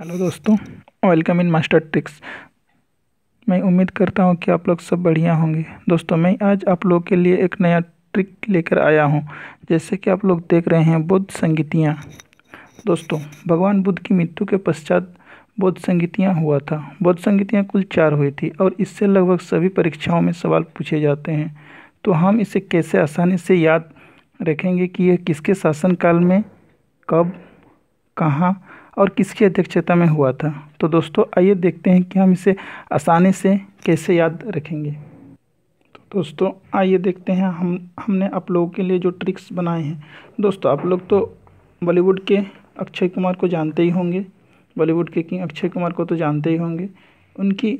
hello दोस्तों welcome in master tricks मैं उम्मीद करता हूँ कि आप लोग सब बढ़िया होंगे दोस्तों मैं आज आप लोग के लिए एक नया ट्रिक लेकर आया हूँ जैसे कि आप लोग देख रहे हैं बुद्ध संगीतियाँ दोस्तों भगवान बुद्ध की मृत्यु के पश्चात बौद्ध संगीतियाँ हुआ था बौद्ध संगीतियाँ कुल चार हुई थी और इससे लगभग सभी परीक्षाओं में सवाल पूछे जाते हैं तो हम इसे कैसे आसानी से याद रखेंगे कि यह किसके शासनकाल में कब कहाँ और किसकी अध्यक्षता में हुआ था तो दोस्तों आइए देखते हैं कि हम इसे आसानी से कैसे याद रखेंगे तो दोस्तों आइए देखते हैं हम हमने आप लोगों के लिए जो ट्रिक्स बनाए हैं दोस्तों आप लोग तो बॉलीवुड के अक्षय कुमार को जानते ही होंगे बॉलीवुड के किंग अक्षय कुमार को तो जानते ही होंगे उनकी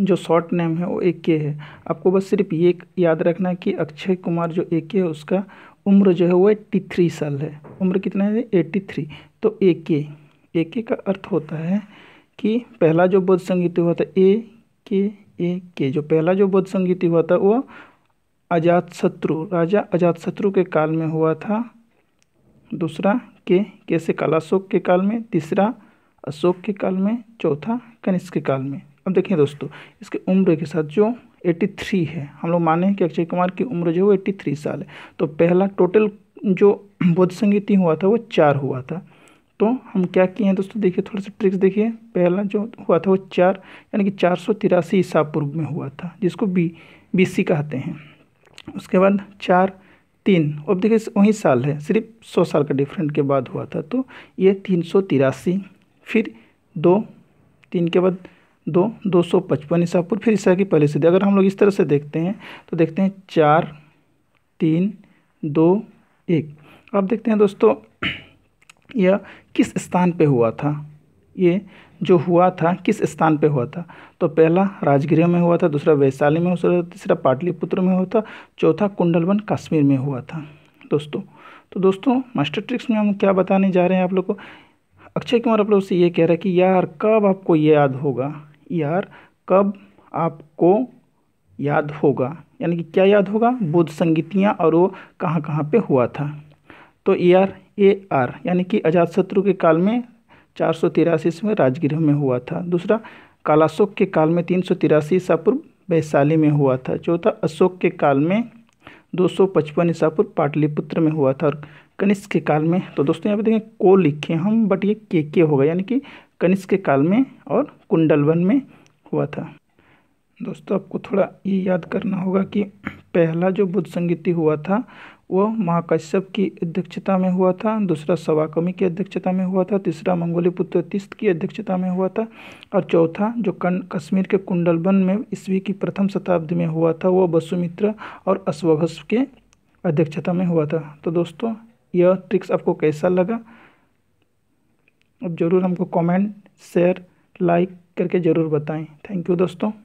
जो शॉर्ट नेम है वो ए के है आपको बस सिर्फ ये याद रखना है कि अक्षय कुमार जो ए के है उसका उम्र जो है वो एट्टी थ्री साल है उम्र कितना है एट्टी थ्री तो ए के ए के का अर्थ होता है कि पहला जो बौद्ध संगीत हुआ था ए के ए के जो पहला जो बौद्ध संगीत हुआ था वो अजात शत्रु राजा अजात शत्रु के काल में हुआ था दूसरा के कैसे काल अशोक के काल में तीसरा अशोक के काल में चौथा कनिष्क के काल में अब देखिए दोस्तों इसके उम्र के साथ जो 83 है हम लोग माने कि अक्षय कुमार की उम्र जो है वो 83 साल है तो पहला टोटल जो बौद्ध संगीति हुआ था वो चार हुआ था तो हम क्या किए हैं दोस्तों देखिए थोड़ा सा ट्रिक्स देखिए पहला जो हुआ था वो चार यानी कि चार सौ तिरासी ईसा पूर्व में हुआ था जिसको बी बी सी कहते हैं उसके बाद चार तीन अब देखिए वही साल है सिर्फ सौ साल का डिफरेंट के बाद हुआ था तो ये तीन सौ तिरासी फिर दो तीन के बाद दो दो सौ पचपन ईसापुर फिर ईसा की पहली सदी अगर हम लोग इस तरह से देखते हैं तो देखते हैं चार तीन दो एक अब देखते हैं दोस्तों यह किस स्थान पे हुआ था ये जो हुआ था किस स्थान पे हुआ था तो पहला राजगृह में हुआ था दूसरा वैशाली में हुआ था तीसरा पाटलिपुत्र में हुआ था चौथा कुंडलवन कश्मीर में हुआ था दोस्तों तो दोस्तों मास्टर ट्रिक्स में हम क्या बताने जा रहे हैं आप लोग को अक्षय कुमार आप लोग से ये कह रहा है कि यार कब आपको ये याद होगा ईयर कब आपको याद होगा यानी कि क्या याद होगा बुद्ध संगीतियाँ और वो कहाँ कहाँ पे हुआ था तो ईयर ए आर यानी कि अजातशत्रु के काल में चार सौ तिरासी ईस्वी में राजगृह में हुआ था दूसरा कालाशोक के काल में तीन सौ तिरासी ईसा पूर्व वैशाली में हुआ था चौथा अशोक के काल में दो सौ पचपन ईसा पूर्व पाटलिपुत्र में हुआ था और कनिष्क के काल में तो दोस्तों यहाँ पे देखें को लिखे हम बट ये के के होगा यानी कि कनिष्क के काल में और कुंडलवन में हुआ था दोस्तों आपको थोड़ा ये याद करना होगा कि पहला जो बुद्ध संगीति हुआ था वह महाकश्यप की अध्यक्षता में हुआ था दूसरा सवाकमी की अध्यक्षता में हुआ था तीसरा मंगोली पुत्र तिस्त की अध्यक्षता में हुआ था और चौथा जो कन कश्मीर के कुंडलबन में ईस्वी की प्रथम शताब्दी में हुआ था वह वसुमित्र और अश्वभस्व के अध्यक्षता में हुआ था तो दोस्तों यह ट्रिक्स आपको कैसा लगा अब ज़रूर हमको कमेंट शेयर लाइक करके ज़रूर बताएं थैंक यू दोस्तों